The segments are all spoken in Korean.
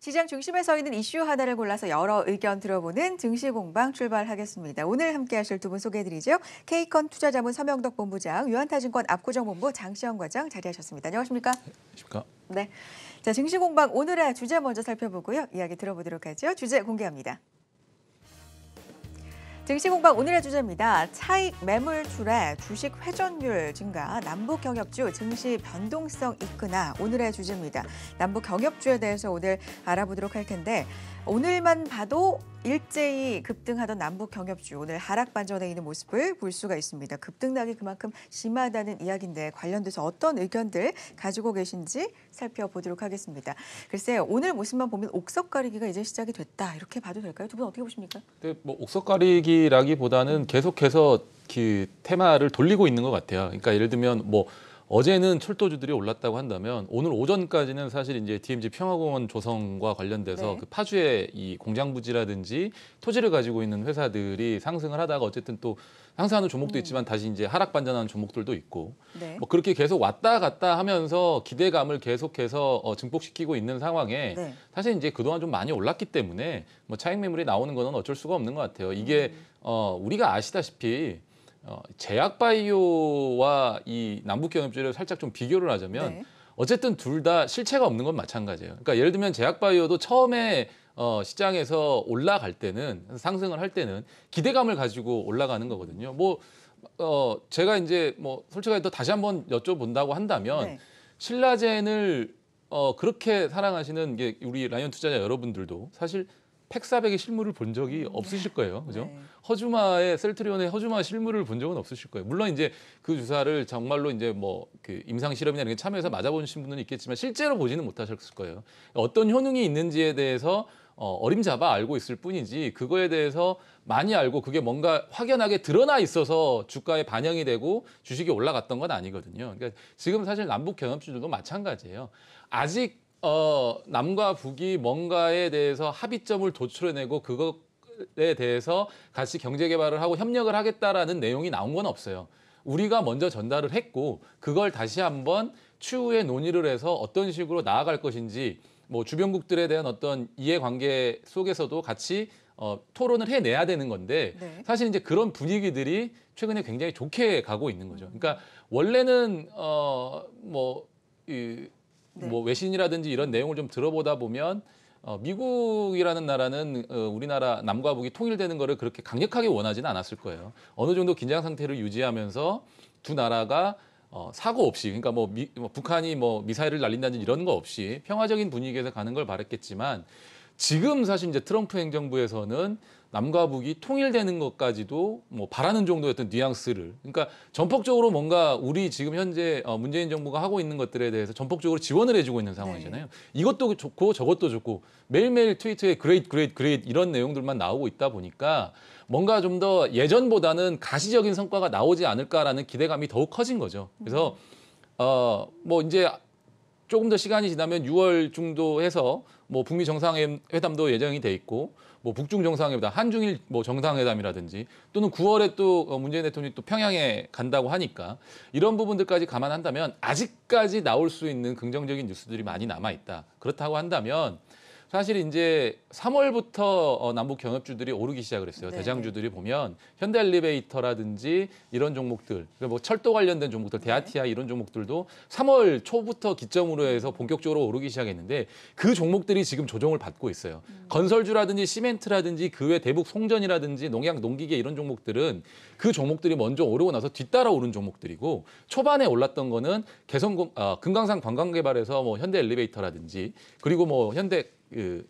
시장 중심에 서 있는 이슈 하나를 골라서 여러 의견 들어보는 증시공방 출발하겠습니다. 오늘 함께하실 두 분 소개해드리죠. 케이컨 투자자문 서명덕 본부장, 유한타증권 압구정 본부 장시영 과장 자리하셨습니다. 안녕하십니까? 안녕하십니까? 네. 자, 증시공방 오늘의 주제 먼저 살펴보고요. 이야기 들어보도록 하죠. 주제 공개합니다. 증시공방 오늘의 주제입니다. 차익 매물 줄에 주식 회전율 증가, 남북 경협주 증시 변동성 있거나 오늘의 주제입니다. 남북 경협주에 대해서 오늘 알아보도록 할 텐데 오늘만 봐도 일제히 급등하던 남북 경협주 오늘 하락 반전에 있는 모습을 볼 수가 있습니다. 급등락이 그만큼 심하다는 이야기인데 관련돼서 어떤 의견들 가지고 계신지 살펴보도록 하겠습니다. 글쎄 오늘 모습만 보면 옥석 가리기가 이제 시작이 됐다 이렇게 봐도 될까요? 두 분 어떻게 보십니까? 근데 뭐 옥석 가리기라기보다는 계속해서 그 테마를 돌리고 있는 것 같아요. 그러니까 예를 들면 뭐 어제는 철도주들이 올랐다고 한다면 오늘 오전까지는 사실 이제 DMZ 평화공원 조성과 관련돼서 네. 그 파주의 이 공장 부지라든지 토지를 가지고 있는 회사들이 상승을 하다가 어쨌든 또 상승하는 종목도 음. 있지만 다시 이제 하락 반전하는 종목들도 있고 네. 뭐 그렇게 계속 왔다 갔다 하면서 기대감을 계속해서 어, 증폭시키고 있는 상황에 네. 사실 이제 그동안 좀 많이 올랐기 때문에 뭐 차익 매물이 나오는 거는 어쩔 수가 없는 것 같아요. 이게 음. 어, 우리가 아시다시피 어, 제약 바이오와 이 남북 경협제를 살짝 좀 비교를 하자면 네. 어쨌든 둘 다 실체가 없는 건 마찬가지예요. 그러니까 예를 들면 제약 바이오도 처음에 어, 시장에서 올라갈 때는 상승을 할 때는 기대감을 가지고 올라가는 거거든요. 뭐 어, 제가 이제 뭐 솔직하게 또 다시 한번 여쭤본다고 한다면 네. 신라젠을 어, 그렇게 사랑하시는 게 우리 라이언 투자자 여러분들도 사실 팩사백의 실물을 본 적이 음. 없으실 거예요. 그죠? 네. 허주마의 셀트리온의 허주마 실물을 본 적은 없으실 거예요. 물론 이제 그 주사를 정말로 이제 뭐그 임상 실험이나 이런 게 참여해서 맞아보신 분은 있겠지만 실제로 보지는 못하셨을 거예요. 어떤 효능이 있는지에 대해서 어, 어림잡아 알고 있을 뿐이지 그거에 대해서 많이 알고 그게 뭔가 확연하게 드러나 있어서 주가에 반영이 되고 주식이 올라갔던 건 아니거든요. 그러니까 지금 사실 남북 경협주들도 마찬가지예요. 아직 어, 남과 북이 뭔가에 대해서 합의점을 도출해내고 그것에 대해서 같이 경제 개발을 하고 협력을 하겠다라는 내용이 나온 건 없어요. 우리가 먼저 전달을 했고 그걸 다시 한번 추후에 논의를 해서 어떤 식으로 나아갈 것인지 뭐 주변국들에 대한 어떤 이해관계 속에서도 같이 어, 토론을 해내야 되는 건데 네. 사실 이제 그런 분위기들이 최근에 굉장히 좋게 가고 있는 거죠. 그러니까 원래는 어뭐 이 네. 뭐 외신이라든지 이런 내용을 좀 들어보다 보면 어, 미국이라는 나라는 어, 우리나라 남과 북이 통일되는 것을 그렇게 강력하게 원하지는 않았을 거예요. 어느 정도 긴장 상태를 유지하면서 두 나라가 어, 사고 없이 그러니까 뭐, 미, 뭐 북한이 뭐 미사일을 날린다든지 이런 거 없이 평화적인 분위기에서 가는 걸 바랬겠지만 지금 사실 이제 트럼프 행정부에서는 남과 북이 통일되는 것까지도 뭐 바라는 정도의 어떤 뉘앙스를 그러니까 전폭적으로 뭔가 우리 지금 현재 어, 문재인 정부가 하고 있는 것들에 대해서 전폭적으로 지원을 해주고 있는 상황이잖아요. 네. 이것도 좋고 저것도 좋고 매일매일 트위터에 그레이트 그레이트 그레이트 이런 내용들만 나오고 있다 보니까 뭔가 좀 더 예전보다는 가시적인 성과가 나오지 않을까라는 기대감이 더욱 커진 거죠. 그래서 음. 어뭐 이제 조금 더 시간이 지나면 6월 중도 해서 뭐 북미 정상회담도 예정이 돼 있고 뭐 북중 정상회담, 한중일 뭐 정상회담이라든지 또는 9월에 또 어, 문재인 대통령이 또 평양에 간다고 하니까 이런 부분들까지 감안한다면 아직까지 나올 수 있는 긍정적인 뉴스들이 많이 남아 있다. 그렇다고 한다면 사실 이제 3월부터 어, 남북 경협주들이 오르기 시작을 했어요. 네. 대장주들이 보면 현대 엘리베이터라든지 이런 종목들, 뭐 철도 관련된 종목들, 네. 대아티아 이런 종목들도 3월 초부터 기점으로 해서 본격적으로 오르기 시작했는데 그 종목들이 지금 조정을 받고 있어요. 음. 건설주라든지 시멘트라든지 그 외 대북 송전이라든지 농약, 농기계 이런 종목들은 그 종목들이 먼저 오르고 나서 뒤따라 오른 종목들이고 초반에 올랐던 거는 개성 어, 금강산 관광개발에서 뭐 현대 엘리베이터라든지 그리고 뭐 현대 그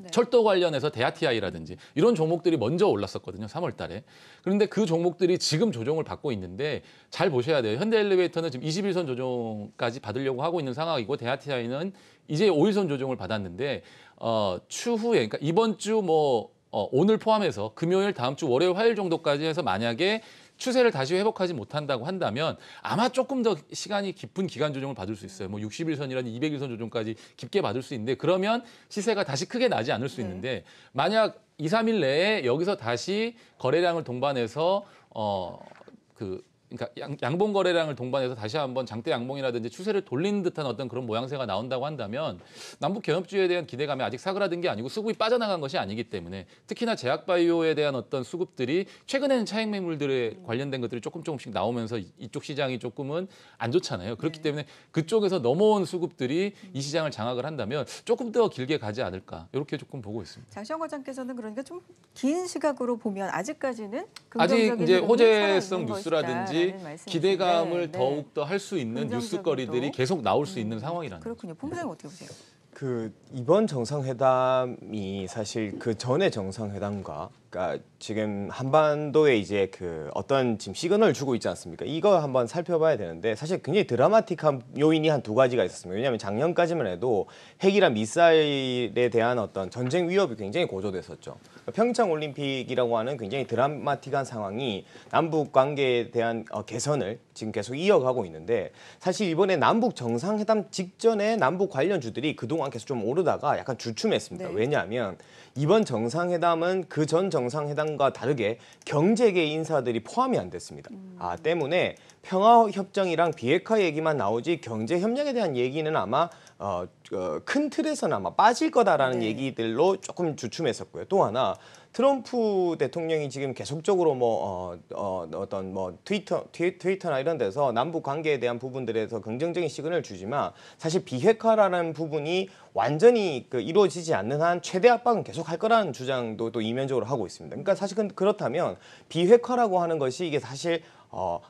네. 철도 관련해서 대아티아이라든지 이런 종목들이 먼저 올랐었거든요. 3월 달에. 그런데 그 종목들이 지금 조정을 받고 있는데 잘 보셔야 돼요. 현대 엘리베이터는 지금 21선 조정까지 받으려고 하고 있는 상황이고 대아티아이는 이제 5일선 조정을 받았는데 어, 추후에 그러니까 이번 주뭐 어, 오늘 포함해서 금요일 다음 주 월요일 화요일 정도까지 해서 만약에 추세를 다시 회복하지 못한다고 한다면 아마 조금 더 시간이 깊은 기간 조정을 받을 수 있어요. 뭐 60일선이라든지 200일선 조정까지 깊게 받을 수 있는데 그러면 시세가 다시 크게 나지 않을 수 네. 있는데 만약 2, 3일 내에 여기서 다시 거래량을 동반해서 어그 그러니까 양, 봉 거래량을 동반해서 다시 한번 장대 양봉이라든지 추세를 돌린 듯한 어떤 그런 모양새가 나온다고 한다면 남북 경협주에 의 대한 기대감이 아직 사그라든 게 아니고 수급이 빠져나간 것이 아니기 때문에 특히나 제약바이오에 대한 어떤 수급들이 최근에는 차익 매물들에 네. 관련된 것들이 조금 조금씩 나오면서 이쪽 시장이 조금은 안 좋잖아요. 그렇기 네. 때문에 그쪽에서 넘어온 수급들이 이 시장을 장악을 한다면 조금 더 길게 가지 않을까 이렇게 조금 보고 있습니다. 장시영 과장께서는 그러니까 좀 긴 시각으로 보면 아직까지는 아직 이제 호재성 뉴스라든지 네, 네, 기대감을 네, 네. 더욱 더 할 수 있는 뉴스거리들이 계속 나올 수 있는 음, 상황이라는 그렇군요. 본부장님 어떻게 보세요? 그 이번 정상회담이 사실 그 전에 정상회담과 그러니까 지금 한반도에 이제 그 어떤 지금 시그널을 주고 있지 않습니까? 이거 한번 살펴봐야 되는데 사실 굉장히 드라마틱한 요인이 한 두 가지가 있었습니다. 왜냐하면 작년까지만 해도 핵이란 미사일에 대한 어떤 전쟁 위협이 굉장히 고조됐었죠. 그러니까 평창 올림픽이라고 하는 굉장히 드라마틱한 상황이 남북 관계에 대한 어, 개선을 지금 계속 이어가고 있는데 사실 이번에 남북 정상회담 직전에 남북 관련주들이 그동안 계속 좀 오르다가 약간 주춤했습니다. 네. 왜냐하면 이번 정상회담은 그 전 정 정상회담과 다르게 경제계 인사들이 포함이 안 됐습니다. 아 때문에 평화협정이랑 비핵화 얘기만 나오지 경제협력에 대한 얘기는 아마 어, 그 큰 틀에서는 아마 빠질 거다라는 네. 얘기들로 조금 주춤했었고요. 또 하나 트럼프 대통령이 지금 계속적으로 뭐 어, 어, 어, 떤뭐 트위터 트위, 트위터나 이런 데서 남북 관계에 대한 부분들에서 긍정적인 시그널 주지만 사실 비핵화라는 부분이 완전히 그 이루어지지 않는 한 최대 압박은 계속 할 거라는 주장도 또 이면적으로 하고 있습니다. 그러니까 사실 은 그렇다면 비핵화라고 하는 것이 이게 사실 어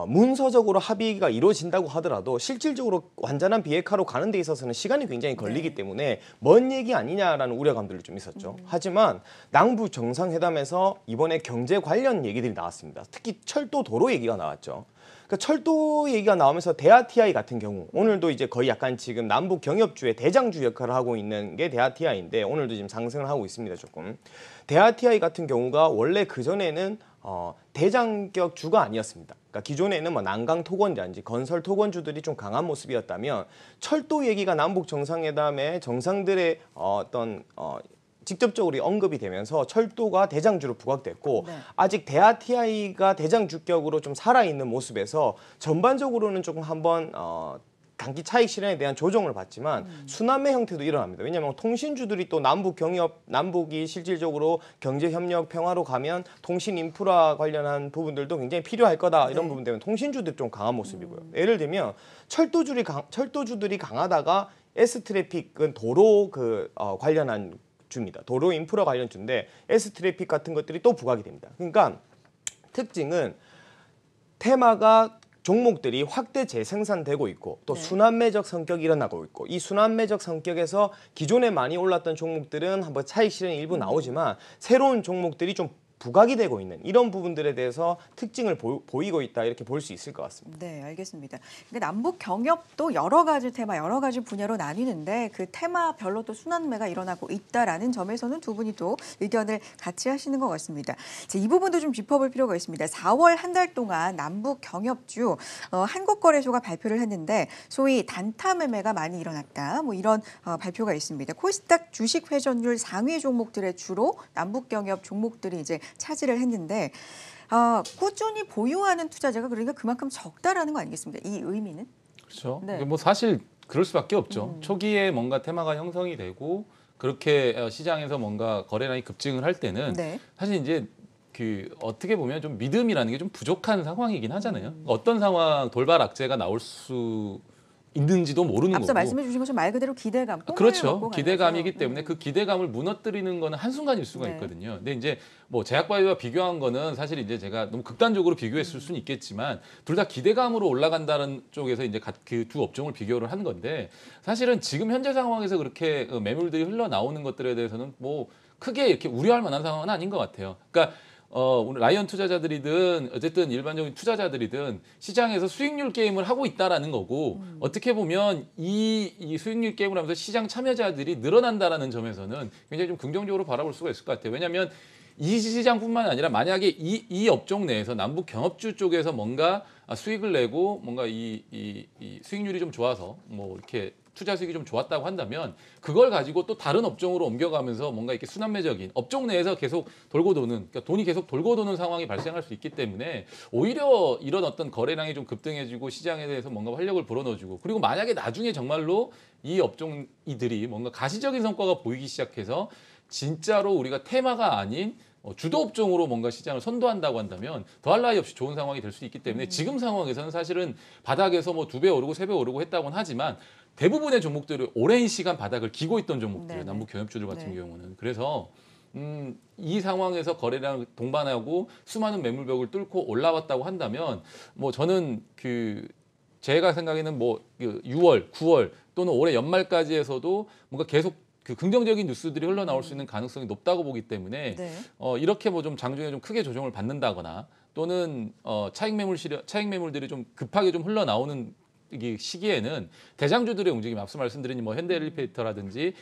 어, 문서적으로 합의가 이루어진다고 하더라도 실질적으로 완전한 비핵화로 가는 데 있어서는 시간이 굉장히 걸리기 네. 때문에 먼 얘기 아니냐라는 우려감들이 좀 있었죠. 음. 하지만 남부 정상회담에서 이번에 경제 관련 얘기들이 나왔습니다. 특히 철도 도로 얘기가 나왔죠. 그러니까 철도 얘기가 나오면서 대아티아이 같은 경우 오늘도 이제 거의 약간 지금 남북 경협주의 대장주 역할을 하고 있는 게 대아티아이인데 오늘도 지금 상승을 하고 있습니다 조금. 대아티아이 같은 경우가 원래 그 전에는 어, 대장격 주가 아니었습니다. 그러니까 기존에는 뭐 난강 토건이라든지 건설 토건주들이 좀 강한 모습이었다면 철도 얘기가 남북 정상회담에 정상들의 어, 어떤 어 직접적으로 언급이 되면서 철도가 대장주로 부각됐고 네. 아직 대하 TI가 대장주격으로 좀 살아있는 모습에서 전반적으로는 조금 한번 어, 단기 차익 실현에 대한 조정을 받지만 음. 수남의 형태도 일어납니다. 왜냐하면 통신주들이 또 남북 경협 남북이 실질적으로 경제 협력 평화로 가면 통신 인프라 관련한 부분들도 굉장히 필요할 거다 이런 네. 부분 때문에 통신주들 좀 강한 모습이고요. 음. 예를 들면 철도주들이 강, 철도주들이 강하다가 S 트래픽은 도로 그 어, 관련한 주입니다. 도로 인프라 관련 주인데 S 트래픽 같은 것들이 또 부각이 됩니다. 그러니까 특징은 테마가 종목들이 확대 재생산되고 있고 또 네. 순환매적 성격이 일어나고 있고 이 순환매적 성격에서 기존에 많이 올랐던 종목들은 한번 차익 실현 일부 음. 나오지만 새로운 종목들이 좀 부각이 되고 있는 이런 부분들에 대해서 특징을 보, 이고 있다 이렇게 볼 수 있을 것 같습니다. 네, 알겠습니다. 그러니까 남북 경협도 여러 가지 테마, 여러 가지 분야로 나뉘는데 그 테마별로 또 순환매가 일어나고 있다라는 점에서는 두 분이 또 의견을 같이 하시는 것 같습니다. 자, 이 부분도 좀 짚어볼 필요가 있습니다. 4월 한 달 동안 남북 경협주 어, 한국거래소가 발표를 했는데 소위 단타 매매가 많이 일어났다. 뭐 이런 어, 발표가 있습니다. 코스닥 주식 회전율 상위 종목들의 주로 남북 경협 종목들이 이제 차지를 했는데 어, 꾸준히 보유하는 투자자가 그러니까 그만큼 적다라는 거 아니겠습니까? 이 의미는? 그렇죠. 네. 뭐 사실 그럴 수밖에 없죠. 음. 초기에 뭔가 테마가 형성이 되고 그렇게 어, 시장에서 뭔가 거래량이 급증을 할 때는 네. 사실 이제 그 어떻게 보면 좀 믿음이라는 게 좀 부족한 상황이긴 하잖아요. 음. 어떤 상황 돌발 악재가 나올 수 있는지도 모르는 앞서 거고. 말씀해 주신 것처럼 말 그대로 기대감. 그렇죠. 기대감이기 때문에 음. 그 기대감을 무너뜨리는 거는 한순간일 수가 네. 있거든요. 근데 이제 뭐 제약바이오와 비교한 거는 사실 이제 제가 너무 극단적으로 비교했을 수는 있겠지만 둘 다 기대감으로 올라간다는 쪽에서 이제 그 두 업종을 비교를 한 건데 사실은 지금 현재 상황에서 그렇게 어, 매물들이 흘러나오는 것들에 대해서는 뭐 크게 이렇게 우려할 만한 상황은 아닌 것 같아요. 그러니까 어, 오늘 라이언 투자자들이든 어쨌든 일반적인 투자자들이든 시장에서 수익률 게임을 하고 있다라는 거고 음. 어떻게 보면 이, 이 수익률 게임을 하면서 시장 참여자들이 늘어난다라는 점에서는 굉장히 좀 긍정적으로 바라볼 수가 있을 것 같아요. 왜냐하면 이 시장뿐만 아니라 만약에 이, 이 업종 내에서 남북 경업주 쪽에서 뭔가 수익을 내고 뭔가 이, 이, 이 수익률이 좀 좋아서 뭐 이렇게 투자 수익이 좀 좋았다고 한다면 그걸 가지고 또 다른 업종으로 옮겨가면서 뭔가 이렇게 순환매적인 업종 내에서 계속 돌고 도는 그러니까 돈이 계속 돌고 도는 상황이 발생할 수 있기 때문에 오히려 이런 어떤 거래량이 좀 급등해지고 시장에 대해서 뭔가 활력을 불어넣어주고 그리고 만약에 나중에 정말로 이 업종이들이 뭔가 가시적인 성과가 보이기 시작해서 진짜로 우리가 테마가 아닌 어, 주도 업종으로 뭔가 시장을 선도한다고 한다면 더할 나위 없이 좋은 상황이 될 수 있기 때문에 음. 지금 상황에서는 사실은 바닥에서 뭐 두 배 오르고 세 배 오르고 했다고는 하지만 대부분의 종목들이 오랜 시간 바닥을 기고 있던 종목들이에요. 네, 네. 남북 경협주들 같은 네. 경우는. 그래서 음, 이 상황에서 거래량 동반하고 수많은 매물벽을 뚫고 올라왔다고 한다면 뭐 저는 그 제가 생각에는 뭐 6월, 그 9월 또는 올해 연말까지 에서도 뭔가 계속 그 긍정적인 뉴스들이 흘러나올 수 있는 음. 가능성이 높다고 보기 때문에 네. 어, 이렇게 뭐 좀 장중에 좀 크게 조정을 받는다거나 또는 어, 차익 매물 실현, 차익 매물들이 좀 급하게 좀 흘러나오는 시기에는 대장주들의 움직임 앞서 말씀드린 뭐 현대 엘리베이터라든지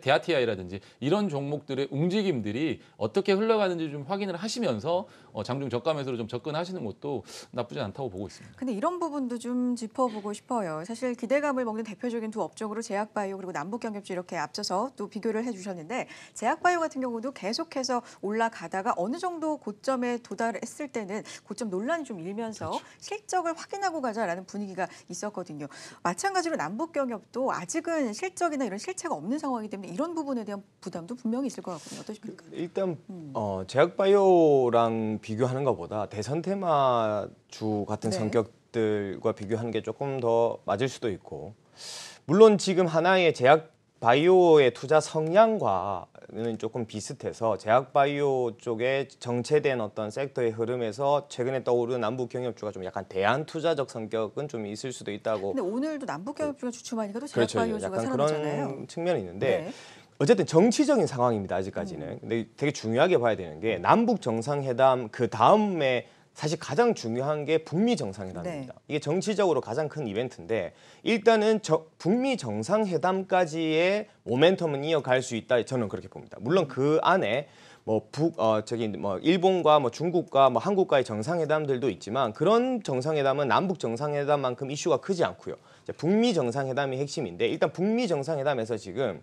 대아티아이라든지 이런 종목들의 움직임들이 어떻게 흘러가는지 좀 확인을 하시면서 어, 장중 저가 매수로 좀 접근하시는 것도 나쁘지 않다고 보고 있습니다. 근데 이런 부분도 좀 짚어보고 싶어요. 사실 기대감을 먹는 대표적인 두 업종으로 제약바이오 그리고 남북경협주 이렇게 앞서서 또 비교를 해주셨는데 제약바이오 같은 경우도 계속해서 올라가다가 어느 정도 고점에 도달했을 때는 고점 논란이 좀 일면서 그렇죠. 실적을 확인하고 가자라는 분위기가 있었거든요. 마찬가지로 남북 경협도 아직은 실적이나 이런 실체가 없는 상황이기 때문에 이런 부분에 대한 부담도 분명히 있을 것같고요 어떠십니까? 그 일단 음. 어, 제약바이오랑 비교하는 것보다 대선 테마주 같은 네. 성격들과 비교하는 게 조금 더 맞을 수도 있고 물론 지금 하나의 제약 바이오의 투자 성향과는 조금 비슷해서 제약 바이오 쪽에 정체된 어떤 섹터의 흐름에서 최근에 떠오른 남북 경협주가 좀 약간 대안 투자적 성격은 좀 있을 수도 있다고. 근데 오늘도 남북 경협주가 그 주춤하니까 또 제약 그렇죠. 바이오주가 살아났잖아요. 그런 측면이 있는데 네. 어쨌든 정치적인 상황입니다 아직까지는. 음. 근데 되게 중요하게 봐야 되는 게 남북 정상회담 그 다음에 사실 가장 중요한 게 북미 정상회담입니다. 네. 이게 정치적으로 가장 큰 이벤트인데 일단은 저, 북미 정상회담까지의 모멘텀은 이어갈 수 있다 저는 그렇게 봅니다. 물론 그 안에 뭐 북어 저기 뭐 일본과 뭐 중국과 뭐 한국과의 정상회담들도 있지만 그런 정상회담은 남북 정상회담만큼 이슈가 크지 않고요. 북미 정상회담이 핵심인데 일단 북미 정상회담에서 지금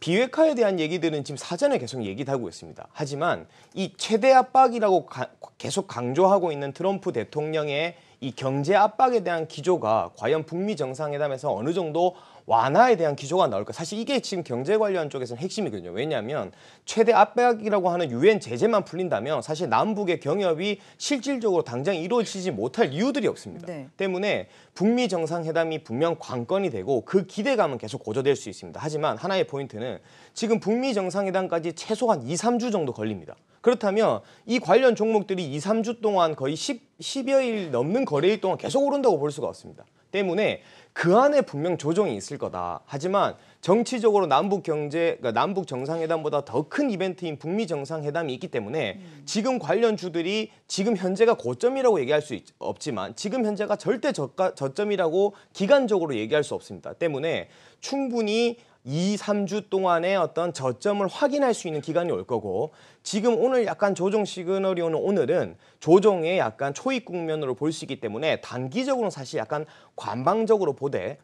비핵화에 대한 얘기들은 지금 사전에 계속 얘기를 하고 있습니다. 하지만 이 최대 압박이라고 가, 계속 강조하고 있는 트럼프 대통령의 이 경제 압박에 대한 기조가 과연 북미 정상회담에서 어느 정도 완화에 대한 기조가 나올까? 사실 이게 지금 경제 관련 쪽에서는 핵심이거든요. 왜냐하면 최대 압박이라고 하는 유엔 제재만 풀린다면 사실 남북의 경협이 실질적으로 당장 이루어지지 못할 이유들이 없습니다. 네. 때문에 북미 정상회담이 분명 관건이 되고 그 기대감은 계속 고조될 수 있습니다. 하지만 하나의 포인트는 지금 북미 정상회담까지 최소한 2, 3주 정도 걸립니다. 그렇다면 이 관련 종목들이 2, 3주 동안 거의 10, 10여 일 넘는 거래일 동안 계속 오른다고 볼 수가 없습니다. 때문에 그 안에 분명 조정이 있을 거다. 하지만 정치적으로 남북 경제, 그러니까 남북 정상회담보다 더 큰 이벤트인 북미 정상회담이 있기 때문에 음. 지금 관련 주들이 지금 현재가 고점이라고 얘기할 수 있, 없지만 지금 현재가 절대 저가, 저점이라고 기간적으로 얘기할 수 없습니다. 때문에 충분히 이삼주 동안의 어떤 저점을 확인할 수 있는 기간이 올 거고 지금 오늘 약간 조정 시그널이 오는 오늘은 조정의 약간 초입 국면으로 볼 수 있기 때문에 단기적으로 사실 약간 관방적으로 보되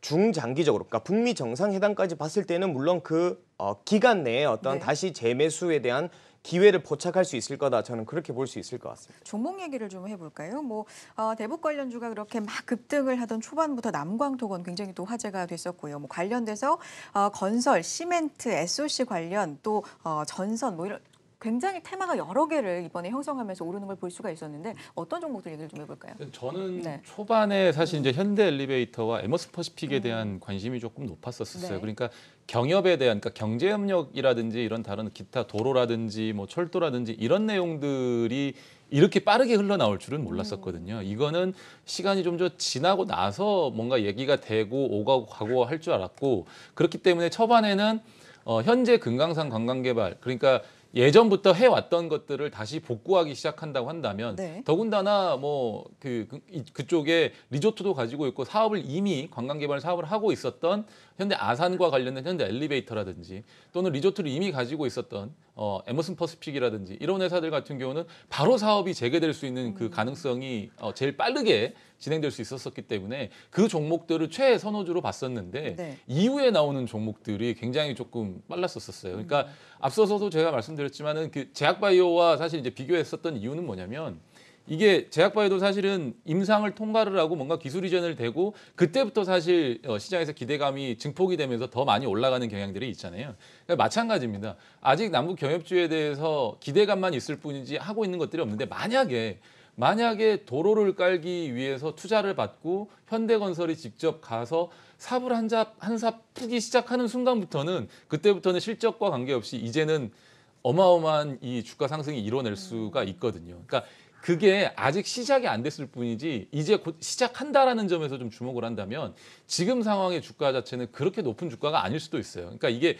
중장기적으로 그러니까 북미 정상회담까지 봤을 때는 물론 그 어, 기간 내에 어떤 네. 다시 재매수에 대한 기회를 포착할 수 있을 거다 저는 그렇게 볼 수 있을 것 같습니다. 종목 얘기를 좀 해볼까요? 뭐 어, 대북 관련주가 그렇게 막 급등을 하던 초반부터 남광토건 굉장히 또 화제가 됐었고요. 뭐 관련돼서 어, 건설, 시멘트, SOC 관련 또 어, 전선 뭐 이런 굉장히 테마가 여러 개를 이번에 형성하면서 오르는 걸 볼 수가 있었는데 어떤 종목들 얘기를 좀 해볼까요? 저는 네. 초반에 사실 이제 현대 엘리베이터와 에머스퍼시픽에 음. 대한 관심이 조금 높았었어요. 네. 그러니까 경협에 대한 그러니까 경제 협력이라든지 이런 다른 기타 도로라든지 뭐 철도라든지 이런 내용들이 이렇게 빠르게 흘러나올 줄은 몰랐었거든요. 음. 이거는 시간이 좀 더 지나고 나서 뭔가 얘기가 되고 오가고 가고 할 줄 알았고 그렇기 때문에 초반에는 어, 현재 금강산 관광개발 그러니까 예전부터 해왔던 것들을 다시 복구하기 시작한다고 한다면 네. 더군다나 뭐그 그, 그쪽에 리조트도 가지고 있고 사업을 이미 관광개발 사업을 하고 있었던 현대 아산과 관련된 현대 엘리베이터라든지 또는 리조트를 이미 가지고 있었던 어, 에머슨 퍼스픽이라든지 이런 회사들 같은 경우는 바로 사업이 재개될 수 있는 그 음. 가능성이 어, 제일 빠르게 진행될 수 있었었기 때문에 그 종목들을 최선호주로 봤었는데 네. 이후에 나오는 종목들이 굉장히 조금 빨랐었었어요. 그러니까 음. 앞서서도 제가 말씀드렸지만은 그 제약바이오와 사실 이제 비교했었던 이유는 뭐냐면 이게 제약바이오도 사실은 임상을 통과를 하고 뭔가 기술 이전을 되고 그때부터 사실 어, 시장에서 기대감이 증폭이 되면서 더 많이 올라가는 경향들이 있잖아요. 그러니까 마찬가지입니다. 아직 남북 경협주에 대해서 기대감만 있을 뿐이지 하고 있는 것들이 없는데 만약에 만약에 도로를 깔기 위해서 투자를 받고 현대건설이 직접 가서 삽을 한삽 한삽 푸기 시작하는 순간부터는 그때부터는 실적과 관계없이 이제는 어마어마한 이 주가 상승이 이뤄낼 음. 수가 있거든요. 그러니까 그게 아직 시작이 안 됐을 뿐이지 이제 곧 시작한다라는 점에서 좀 주목을 한다면 지금 상황의 주가 자체는 그렇게 높은 주가가 아닐 수도 있어요. 그러니까 이게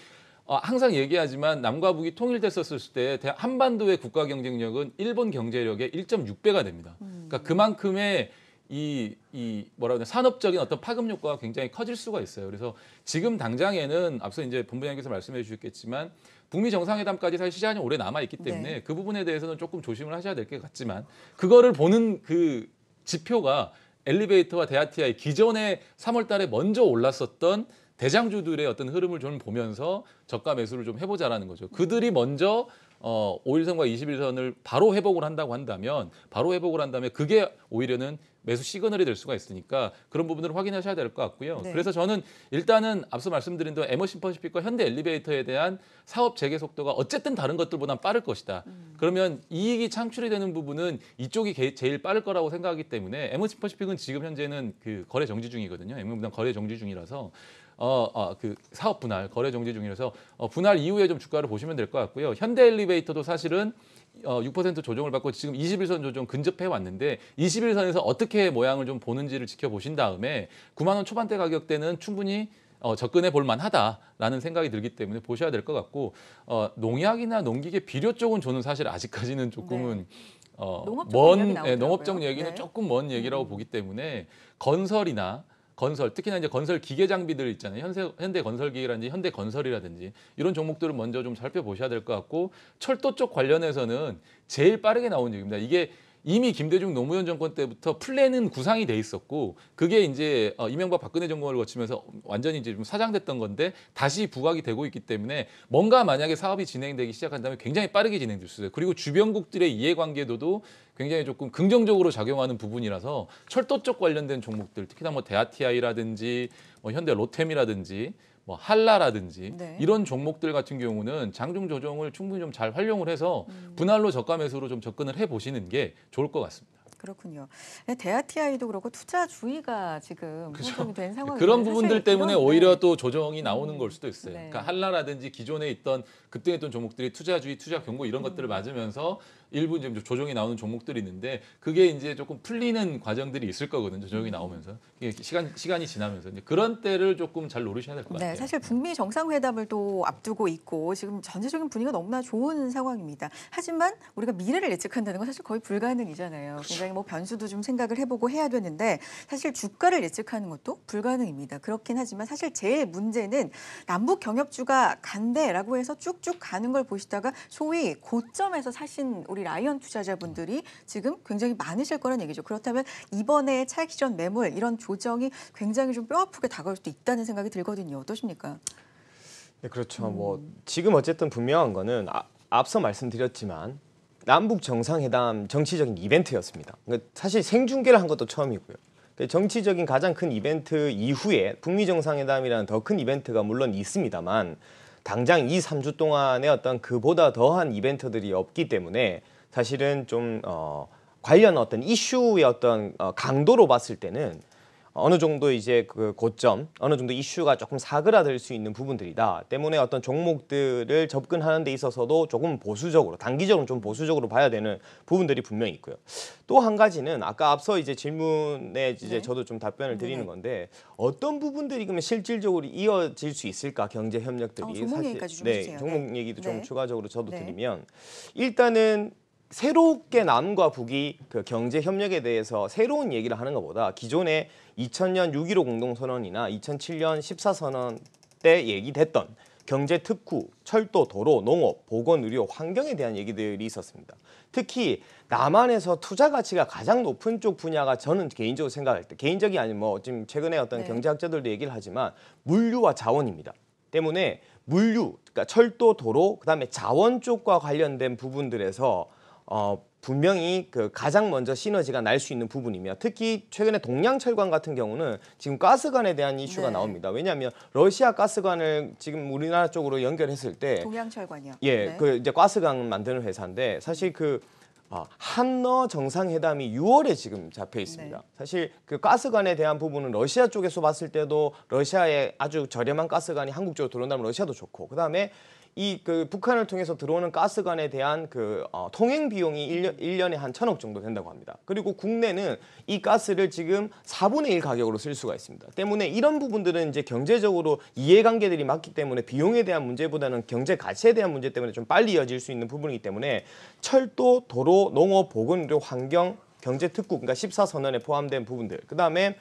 어, 항상 얘기하지만 남과 북이 통일됐었을 때 한반도의 국가 경쟁력은 일본 경제력의 1.6배가 됩니다. 음. 그러니까 그만큼의 이, 이 뭐라 그러냐 산업적인 어떤 파급 효과가 굉장히 커질 수가 있어요. 그래서 지금 당장에는 앞서 이제 본부장님께서 말씀해 주셨겠지만 북미 정상회담까지 사실 시간이 오래 남아 있기 네. 때문에 네. 그 부분에 대해서는 조금 조심을 하셔야 될 것 같지만 그거를 보는 그 지표가 엘리베이터와 대아티아의 기존에 3월 달에 먼저 올랐었던 대장주들의 어떤 흐름을 좀 보면서 저가 매수를 좀 해보자라는 거죠. 그들이 먼저 어, 5일선과 21선을 바로 회복을 한다고 한다면 바로 회복을 한다면 그게 오히려는 매수 시그널이 될 수가 있으니까 그런 부분을 확인하셔야 될 것 같고요. 네. 그래서 저는 일단은 앞서 말씀드린 대로 에머신 퍼시픽과 현대 엘리베이터에 대한 사업 재개 속도가 어쨌든 다른 것들보다 빠를 것이다. 음. 그러면 이익이 창출이 되는 부분은 이쪽이 제일 빠를 거라고 생각하기 때문에 에머신 퍼시픽은 지금 현재는 그 거래 정지 중이거든요. 에머보다 거래 정지 중이라서 어, 어, 그 사업 분할 거래 정지 중이라서 어, 분할 이후에 좀 주가를 보시면 될 것 같고요. 현대 엘리베이터도 사실은 어, 6% 조정을 받고 지금 21선 조정 근접해 왔는데 21선에서 어떻게 모양을 좀 보는지를 지켜보신 다음에 9만 원 초반대 가격대는 충분히 어, 접근해 볼 만하다라는 생각이 들기 때문에 보셔야 될 것 같고 어, 농약이나 농기계 비료 쪽은 저는 사실 아직까지는 조금은 네. 어, 농업적 먼 얘기 예, 농업적 얘기는 네. 조금 먼 얘기라고 음. 보기 때문에 건설이나 건설 특히나 이제 건설 기계 장비들 있잖아요. 현세, 현대 건설기라든지 현대 건설이라든지 이런 종목들을 먼저 좀 살펴보셔야 될 것 같고 철도 쪽 관련해서는 제일 빠르게 나온 얘기입니다. 이게 이미 김대중 노무현 정권 때부터 플랜은 구상이 돼 있었고 그게 이제 어, 이명박 박근혜 정권을 거치면서 완전히 이제 좀 사장됐던 건데 다시 부각이 되고 있기 때문에 뭔가 만약에 사업이 진행되기 시작한다면 굉장히 빠르게 진행될 수 있어요. 그리고 주변국들의 이해관계도도 굉장히 조금 긍정적으로 작용하는 부분이라서 철도 쪽 관련된 종목들 특히나 뭐 대아티아이라든지 뭐 현대 로템이라든지 뭐 한라라든지 네. 이런 종목들 같은 경우는 장중 조정을 충분히 좀 잘 활용을 해서 음. 분할로 저가 매수로 좀 접근을 해 보시는 게 좋을 것 같습니다. 그렇군요. 네, 대아티아이도 그렇고 투자 주의가 지금 혼동이 된 상황 그런 부분들 때문에 이런... 네. 오히려 또 조정이 나오는 음. 걸 수도 있어요. 네. 그러니까 한라라든지 기존에 있던 급등했던 종목들이 투자 주의, 투자 경고 이런 음. 것들을 맞으면서 일부 이제 조정이 나오는 종목들이 있는데 그게 이제 조금 풀리는 과정들이 있을 거거든요. 조정이 음. 나오면서 시간 시간이 지나면서 이제 그런 때를 조금 잘 노리셔야 될것 네, 같아요. 네, 사실 북미 정상회담을 또 앞두고 있고 지금 전체적인 분위기가 너무나 좋은 상황입니다. 하지만 우리가 미래를 예측한다는 건 사실 거의 불가능이잖아요. 그렇죠. 굉장히 뭐 변수도 좀 생각을 해보고 해야 되는데 사실 주가를 예측하는 것도 불가능입니다. 그렇긴 하지만 사실 제일 문제는 남북 경협주가 간대라고 해서 쭉쭉 가는 걸 보시다가 소위 고점에서 사신 우리 우리 라이언 투자자분들이 지금 굉장히 많으실 거란 얘기죠. 그렇다면 이번에 차익 시전 매물 이런 조정이 굉장히 좀 뼈아프게 다가올 수도 있다는 생각이 들거든요. 어떠십니까? 네, 그렇죠. 음. 뭐 지금 어쨌든 분명한 거는 아, 앞서 말씀드렸지만 남북 정상회담 정치적인 이벤트였습니다. 그러니까 사실 생중계를 한 것도 처음이고요. 정치적인 가장 큰 이벤트 이후에 북미 정상회담이라는 더 큰 이벤트가 물론 있습니다만 당장 이3주 동안의 어떤 그보다 더한 이벤트들이 없기 때문에 사실은 좀 어, 관련 어떤 이슈의 어떤 어, 강도로 봤을 때는 어느 정도 이제 그 고점, 어느 정도 이슈가 조금 사그라들 수 있는 부분들이다. 때문에 어떤 종목들을 접근하는 데 있어서도 조금 보수적으로, 단기적으로 좀 보수적으로 봐야 되는 부분들이 분명히 있고요. 또 한 가지는 아까 앞서 이제 질문에 이제 네. 저도 좀 답변을 네. 드리는 네. 건데 어떤 부분들이 그러면 실질적으로 이어질 수 있을까 경제 협력들이 어, 종목 사실 얘기까지 좀 네, 주세요. 종목 얘기도 네. 좀 추가적으로 저도 네. 드리면 일단은 새롭게 남과 북이 그 경제 협력에 대해서 새로운 얘기를 하는 것보다 기존에 2000년 6.15 공동선언이나 2007년 14선언 때 얘기됐던 경제 특구, 철도, 도로, 농업, 보건, 의료, 환경에 대한 얘기들이 있었습니다. 특히 남한에서 투자 가치가 가장 높은 쪽 분야가 저는 개인적으로 생각할 때 개인적이 아니면뭐 지금 최근에 어떤 네. 경제학자들도 얘기를 하지만 물류와 자원입니다. 때문에 물류, 그러니까 철도, 도로, 그다음에 자원 쪽과 관련된 부분들에서 어, 분명히 그 가장 먼저 시너지가 날 수 있는 부분이며 특히 최근에 동양철관 같은 경우는 지금 가스관에 대한 이슈가 네. 나옵니다. 왜냐하면 러시아 가스관을 지금 우리나라 쪽으로 연결했을 때 동양철관이요. 예, 네. 그 이제 가스관 만드는 회사인데 사실 그 어, 한너 정상회담이 6월에 지금 잡혀 있습니다. 네. 사실 그 가스관에 대한 부분은 러시아 쪽에서 봤을 때도 러시아의 아주 저렴한 가스관이 한국 쪽으로 들어온다면 러시아도 좋고 그다음에 이그 북한을 통해서 들어오는 가스관에 대한 그 어, 통행 비용이 일년에한 천억 정도 된다고 합니다. 그리고 국내는 이 가스를 지금 4분의 1 가격으로 쓸 수가 있습니다. 때문에 이런 부분들은 이제 경제적으로 이해관계들이 맞기 때문에 비용에 대한 문제보다는 경제 가치에 대한 문제 때문에 좀 빨리 이어질 수 있는 부분이기 때문에 철도, 도로, 농업, 보건, 료 환경, 경제특구, 그러니까 14선언에 포함된 부분들. 그 다음에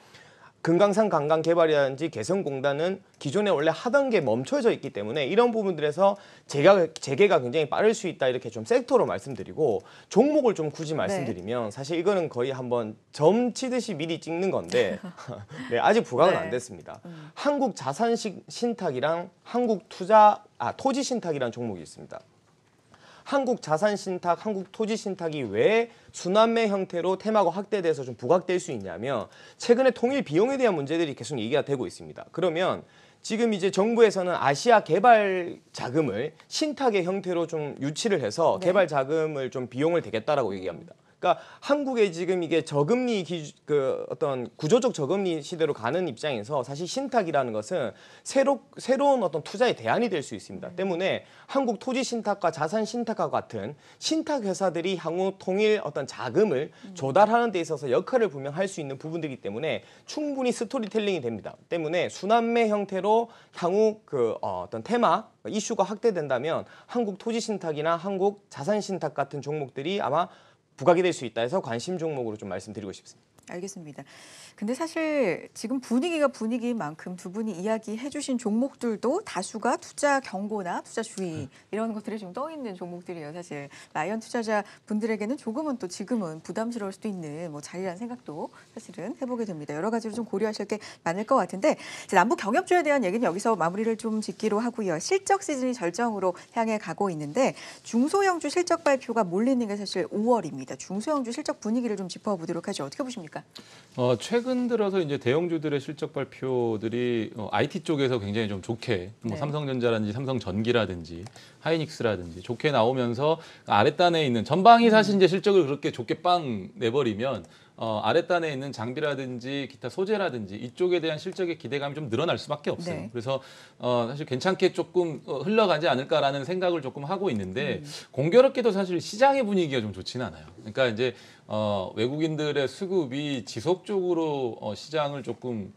금강산 관광 개발이라든지 개성공단은 기존에 원래 하던 게 멈춰져 있기 때문에 이런 부분들에서 재가, 재개가 굉장히 빠를 수 있다 이렇게 좀 섹터로 말씀드리고 종목을 좀 굳이 네. 말씀드리면 네. 사실 이거는 거의 한번 점 치듯이 미리 찍는 건데 네, 아직 부각은 네. 안 됐습니다. 음. 한국 자산 신탁이랑 한국 투자 아 토지 신탁이란 종목이 있습니다. 한국 자산 신탁, 한국 토지 신탁이 왜 순환매 형태로 테마가 확대돼서 좀 부각될 수 있냐면 최근에 통일 비용에 대한 문제들이 계속 얘기가 되고 있습니다. 그러면 지금 이제 정부에서는 아시아 개발 자금을 신탁의 형태로 좀 유치를 해서 네. 개발 자금을 좀 비용을 대겠다라고 얘기합니다. 그러니까 한국의 지금 이게 저금리 기준 그 어떤 구조적 저금리 시대로 가는 입장에서 사실 신탁이라는 것은 새로 새로운 어떤 투자의 대안이 될 수 있습니다. 음. 때문에 한국 토지 신탁과 자산 신탁과 같은 신탁 회사들이 향후 통일 어떤 자금을 음. 조달하는 데 있어서 역할을 분명 할수 있는 부분들이기 때문에 충분히 스토리텔링이 됩니다. 때문에 순환매 형태로 향후 그 어, 어떤 테마 이슈가 확대된다면 한국 토지 신탁이나 한국 자산 신탁 같은 종목들이 아마 부각이 될 수 있다 해서 관심 종목으로 좀 말씀드리고 싶습니다. 알겠습니다. 근데 사실 지금 분위기가 분위기만큼 인두 분이 이야기해 주신 종목들도 다수가 투자 경고나 투자 주의 네. 이런 것들이 지금 떠 있는 종목들이에요. 사실 라이언 투자자 분들에게는 조금은 또 지금은 부담스러울 수도 있는 뭐 자리란 생각도 사실은 해보게 됩니다. 여러 가지로 좀 고려하실 게 많을 것 같은데 남북 경협주에 대한 얘기는 여기서 마무리를 좀 짓기로 하고요. 실적 시즌이 절정으로 향해 가고 있는데 중소형주 실적 발표가 몰리는 게 사실 5월입니다. 중소형주 실적 분위기를 좀 짚어보도록 하죠. 어떻게 보십니까? 있습니까? 어, 최근 들어서 이제 대형주들의 실적 발표들이 어, IT 쪽에서 굉장히 좀 좋게 뭐 네. 삼성전자라든지 삼성전기라든지 하이닉스라든지 좋게 나오면서 아랫단에 있는 전방이 사실 이제 실적을 그렇게 좋게 빵 내버리면 어, 아랫단에 있는 장비라든지 기타 소재라든지 이쪽에 대한 실적의 기대감이 좀 늘어날 수밖에 없어요. 네. 그래서 어, 사실 괜찮게 조금 어, 흘러가지 않을까라는 생각을 조금 하고 있는데 음. 공교롭게도 사실 시장의 분위기가 좀 좋지는 않아요. 그러니까 이제 어, 외국인들의 수급이 지속적으로 어, 시장을 조금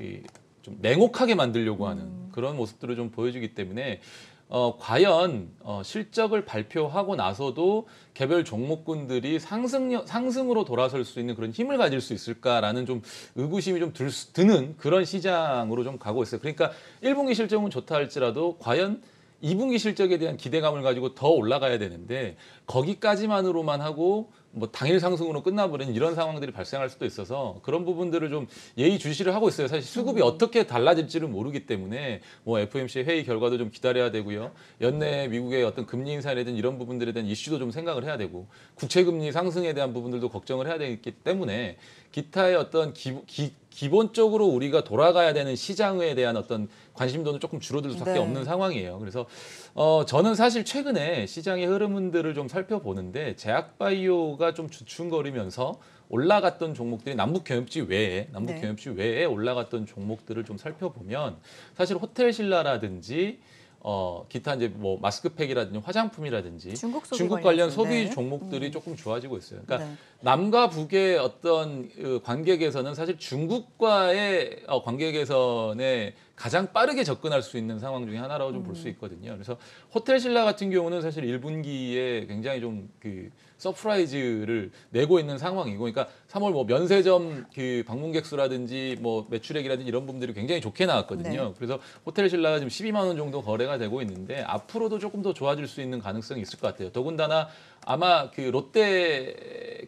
이, 좀 냉혹하게 만들려고 하는 음. 그런 모습들을 좀 보여주기 때문에 어, 과연 어, 실적을 발표하고 나서도 개별 종목군들이 상승 상승으로 돌아설 수 있는 그런 힘을 가질 수 있을까라는 좀 의구심이 좀 들, 드는 그런 시장으로 좀 가고 있어요. 그러니까 1분기 실적은 좋다 할지라도 과연 2분기 실적에 대한 기대감을 가지고 더 올라가야 되는데 거기까지만으로만 하고 뭐 당일 상승으로 끝나버린 이런 상황들이 발생할 수도 있어서 그런 부분들을 좀 예의 주시를 하고 있어요. 사실 수급이 음. 어떻게 달라질지를 모르기 때문에 뭐 FOMC 회의 결과도 좀 기다려야 되고요. 연내 미국의 어떤 금리 인상라든한 이런 부분들에 대한 이슈도 좀 생각을 해야 되고 국채 금리 상승에 대한 부분들도 걱정을 해야 되기 때문에 기타의 어떤 기, 기 기본적으로 우리가 돌아가야 되는 시장에 대한 어떤 관심도는 조금 줄어들 수밖에 네. 없는 상황이에요. 그래서 어, 저는 사실 최근에 시장의 흐름들을 좀 살펴보는데 제약바이오가 좀 주춤거리면서 올라갔던 종목들이 남북경협지 외에 남북경협지 네. 외에 올라갔던 종목들을 좀 살펴보면 사실 호텔신라라든지 어, 기타 이제 뭐 마스크팩이라든지 화장품이라든지 중국, 중국 관련 소비 네. 종목들이 음. 조금 좋아지고 있어요. 그러니까 네. 남과 북의 어떤 그 관계 개선은 사실 중국과의 어, 관계 개선에 가장 빠르게 접근할 수 있는 상황 중에 하나라고 좀 볼수 음. 있거든요. 그래서 호텔 신라 같은 경우는 사실 1분기에 굉장히 좀 그 서프라이즈를 내고 있는 상황이고, 그러니까 3월 뭐 면세점 그 방문객 수라든지 뭐 매출액이라든지 이런 부분들이 굉장히 좋게 나왔거든요. 네. 그래서 호텔 신라가 지금 12만 원 정도 거래가 되고 있는데 앞으로도 조금 더 좋아질 수 있는 가능성이 있을 것 같아요. 더군다나 아마 그 롯데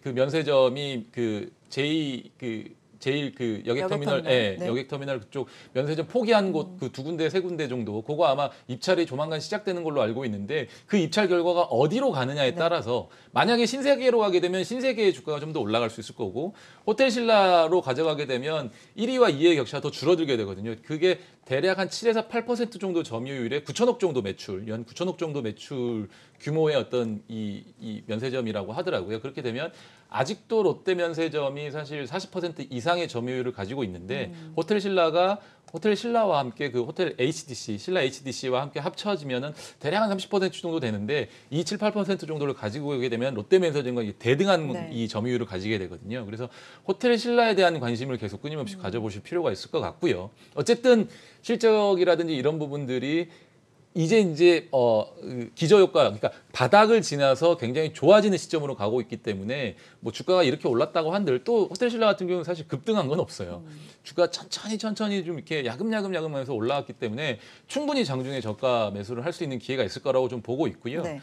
그 면세점이 그 제이 그 제일 그 여객 터미널, 여객 터미널. 예, 네. 여객 터미널 그쪽 면세점 포기한 곳 그 두 군데 세 군데 정도 그거 아마 입찰이 조만간 시작되는 걸로 알고 있는데 그 입찰 결과가 어디로 가느냐에 네. 따라서 만약에 신세계로 가게 되면 신세계의 주가가 좀 더 올라갈 수 있을 거고 호텔 신라로 가져가게 되면 1위와 2위의 격차가 더 줄어들게 되거든요. 그게 대략 한 7에서 8% 정도 점유율에 9천억 정도 매출, 연 9천억 정도 매출 규모의 어떤 이, 이 면세점이라고 하더라고요. 그렇게 되면 아직도 롯데 면세점이 사실 40% 이상의 점유율을 가지고 있는데 음. 호텔 신라가 호텔 신라와 함께 그 호텔 HDC, 신라 HDC와 함께 합쳐지면은 대략 한 30% 정도 되는데 이 7, 8% 정도를 가지고 오게 되면 롯데면세점과 대등한 네. 이 점유율을 가지게 되거든요. 그래서 호텔 신라에 대한 관심을 계속 끊임없이 음. 가져보실 필요가 있을 것 같고요. 어쨌든 실적이라든지 이런 부분들이 이제 이제 어 그 기저효과 그러니까 바닥을 지나서 굉장히 좋아지는 시점으로 가고 있기 때문에 뭐 주가가 이렇게 올랐다고 한들 또 호텔신라 같은 경우는 사실 급등한 건 없어요. 음. 주가 천천히 천천히 좀 이렇게 야금야금 야금하면서 올라왔기 때문에 충분히 장중에 저가 매수를 할 수 있는 기회가 있을 거라고 좀 보고 있고요. 네.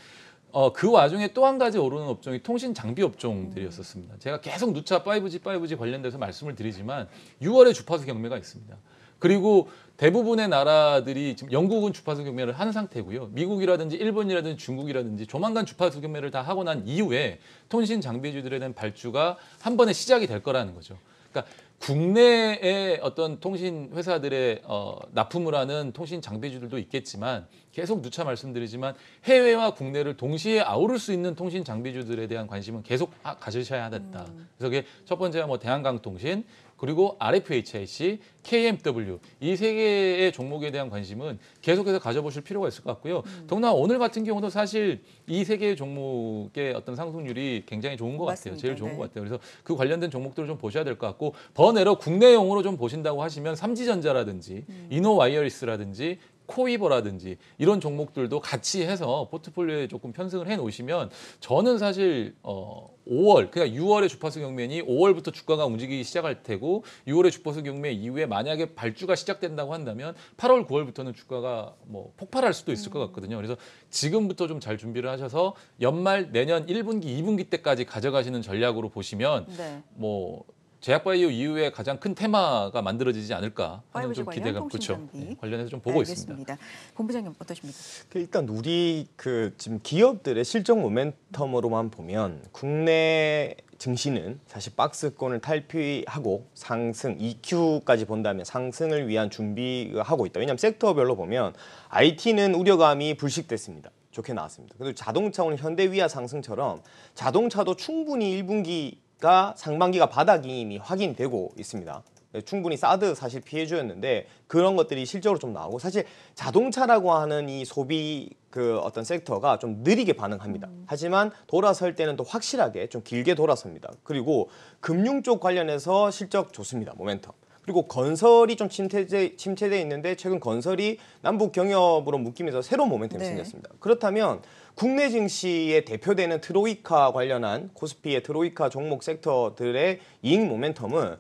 어, 그 와중에 또 한 가지 오르는 업종이 통신 장비 업종들이었었습니다. 음. 제가 계속 누차 5G, 5G 관련돼서 말씀을 드리지만 6월에 주파수 경매가 있습니다. 그리고 대부분의 나라들이 지금 영국은 주파수 경매를 한 상태고요. 미국이라든지 일본이라든지 중국이라든지 조만간 주파수 경매를 다 하고 난 이후에 통신 장비주들에 대한 발주가 한 번에 시작이 될 거라는 거죠. 그러니까 국내의 어떤 통신 회사들의 어, 납품을 하는 통신 장비주들도 있겠지만 계속 누차 말씀드리지만 해외와 국내를 동시에 아우를 수 있는 통신 장비주들에 대한 관심은 계속 아, 가지셔야 됐다. 음. 그래서 그게 첫 번째가 뭐 대한강통신, 그리고 RFHIC, KMW 이 세 개의 종목에 대한 관심은 계속해서 가져보실 필요가 있을 것 같고요. 음. 더구나 오늘 같은 경우도 사실 이 세 개의 종목의 어떤 상승률이 굉장히 좋은 것 맞습니다. 같아요. 제일 좋은 네. 것 같아요. 그래서 그 관련된 종목들을 좀 보셔야 될 것 같고 번외로 국내용으로 좀 보신다고 하시면 삼지전자라든지 음. 이노와이어리스라든지 코이버라든지 이런 종목들도 같이 해서 포트폴리오에 조금 편승을 해 놓으시면 저는 사실 어 5월 그러니까 6월에 주파수 경매니 5월부터 주가가 움직이기 시작할 테고 6월에 주파수 경매 이후에 만약에 발주가 시작된다고 한다면 8월 9월부터는 주가가 뭐 폭발할 수도 있을 것 음. 같거든요. 그래서 지금부터 좀 잘 준비를 하셔서 연말 내년 1분기 2분기 때까지 가져가시는 전략으로 보시면 네. 뭐 제약바이오 이후에 가장 큰 테마가 만들어지지 않을까 하는 좀기대가관 그렇죠. 네, 관련해서 좀 보고 알겠습니다. 있습니다. 본부장님 어떠십니까? 그 일단 우리 그 지금 기업들의 실적 모멘텀으로만 보면 국내 증시는 사실 박스권을 탈피하고 상승 EQ까지 본다면 상승을 위한 준비하고 있다. 왜냐하면 섹터별로 보면 IT는 우려감이 불식됐습니다. 좋게 나왔습니다. 그리고 자동차 오늘 현대위아 상승처럼 자동차도 충분히 1분기 가 상반기가 바닥이 이미 확인되고 있습니다. 네, 충분히 사드 사실 피해주였는데 그런 것들이 실제로 좀 나오고 사실 자동차라고 하는 이 소비 그 어떤 섹터가 좀 느리게 반응합니다. 음. 하지만 돌아설 때는 또 확실하게 좀 길게 돌아섭니다. 그리고 금융 쪽 관련해서 실적 좋습니다. 모멘텀. 그리고 건설이 좀 침체돼, 침체돼 있는데 최근 건설이 남북 경협으로 묶이면서 새로운 모멘텀이 네. 생겼습니다. 그렇다면 국내 증시에 대표되는 트로이카 관련한 코스피의 트로이카 종목 섹터들의 이익 모멘텀은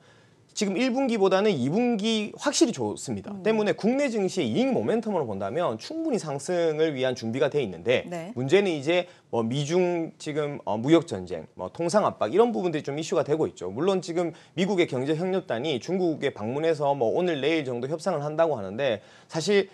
지금 1분기보다는 2분기 확실히 좋습니다. 음. 때문에 국내 증시의 이익 모멘텀으로 본다면 충분히 상승을 위한 준비가 돼 있는데 네. 문제는 이제 뭐 미중 지금 어, 무역 전쟁, 뭐 통상 압박 이런 부분들이 좀 이슈가 되고 있죠. 물론 지금 미국의 경제 협력단이 중국에 방문해서 뭐 오늘 내일 정도 협상을 한다고 하는데 사실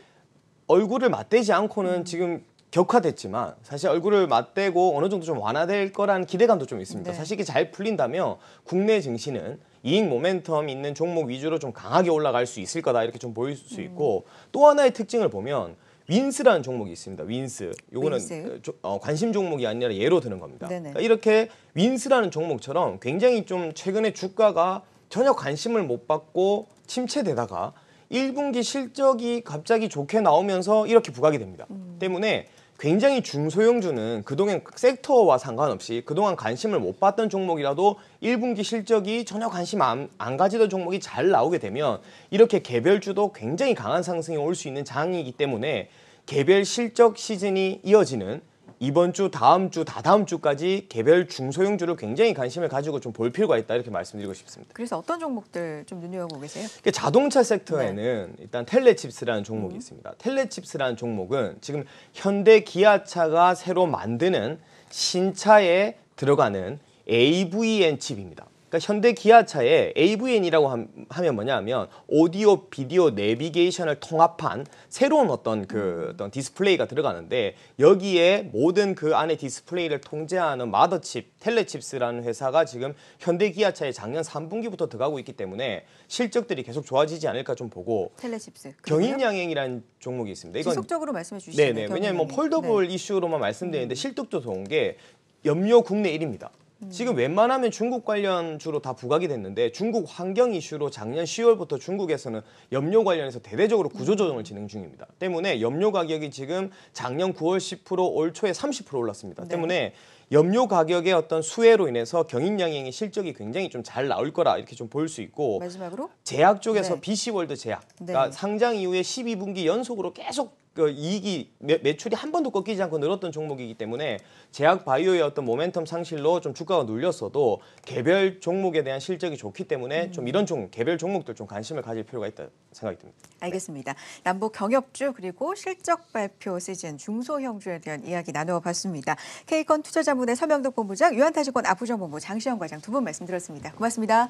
얼굴을 맞대지 않고는 음. 지금 격화됐지만 사실 얼굴을 맞대고 어느 정도 좀 완화될 거라는 기대감도 좀 있습니다. 네. 사실 이게 잘 풀린다면 국내 증시는 이익 모멘텀 있는 종목 위주로 좀 강하게 올라갈 수 있을 거다 이렇게 좀 보일 수 음. 있고 음. 또 하나의 특징을 보면 윈스라는 종목이 있습니다. 윈스. 요거는 윈스? 어, 어 관심 종목이 아니라 예로 드는 겁니다. 그러니까 이렇게 윈스라는 종목처럼 굉장히 좀 최근에 주가가 전혀 관심을 못 받고 침체되다가 1분기 실적이 갑자기 좋게 나오면서 이렇게 부각이 됩니다. 음. 때문에 굉장히 중소형주는 그동안 섹터와 상관없이 그동안 관심을 못 받던 종목이라도 1분기 실적이 전혀 관심 안, 안 가지던 종목이 잘 나오게 되면 이렇게 개별주도 굉장히 강한 상승이 올 수 있는 장이기 때문에 개별 실적 시즌이 이어지는 이번 주, 다음 주, 다다음 주까지 개별 중소형주를 굉장히 관심을 가지고 좀 볼 필요가 있다 이렇게 말씀드리고 싶습니다. 그래서 어떤 종목들 좀 눈여겨보고 계세요? 자동차 섹터에는 네. 일단 텔레칩스라는 종목이 음. 있습니다. 텔레칩스라는 종목은 지금 현대 기아차가 새로 만드는 신차에 들어가는 AVN 칩입니다. 그러니까 현대 기아차의 AVN이라고 하면 뭐냐면 하 오디오 비디오 내비게이션을 통합한 새로운 어떤 그 어떤 디스플레이가 들어가는데 여기에 모든 그 안에 디스플레이를 통제하는 마더칩 텔레칩스라는 회사가 지금 현대 기아차에 작년 3분기부터 들어가고 있기 때문에 실적들이 계속 좋아지지 않을까 좀 보고 텔레칩스 경인양행이라는 종목이 있습니다. 이건 지속적으로 말씀해 주시죠. 네네. 왜냐하면 뭐 폴더블 네. 이슈로만 말씀드리는데 음. 실적도 좋은 게 염료 국내 1입니다 음. 지금 웬만하면 중국 관련 주로 다 부각이 됐는데 중국 환경 이슈로 작년 10월부터 중국에서는 염료 관련해서 대대적으로 음. 구조조정을 진행 중입니다. 때문에 염료 가격이 지금 작년 9월 10%올 초에 30% 올랐습니다. 네. 때문에 염료 가격의 어떤 수혜로 인해서 경영량의 실적이 굉장히 좀 잘 나올 거라 이렇게 좀 볼 수 있고 마지막으로 제약 쪽에서 네. BC월드 제약 네. 그러니까 상장 이후에 12분기 연속으로 계속 그 이익이 매, 매출이 한 번도 꺾이지 않고 늘었던 종목이기 때문에 제약 바이오의 어떤 모멘텀 상실로 좀 주가가 눌렸어도 개별 종목에 대한 실적이 좋기 때문에 음. 좀 이런 종 개별 종목들 좀 관심을 가질 필요가 있다 생각이 듭니다. 네. 알겠습니다. 남북 경협주 그리고 실적 발표 시즌 중소형주에 대한 이야기 나누어봤습니다. K건 투자자문의 서명덕 본부장, 유한타증권 아부정 본부 장시영 과장 두 분 말씀드렸습니다. 고맙습니다.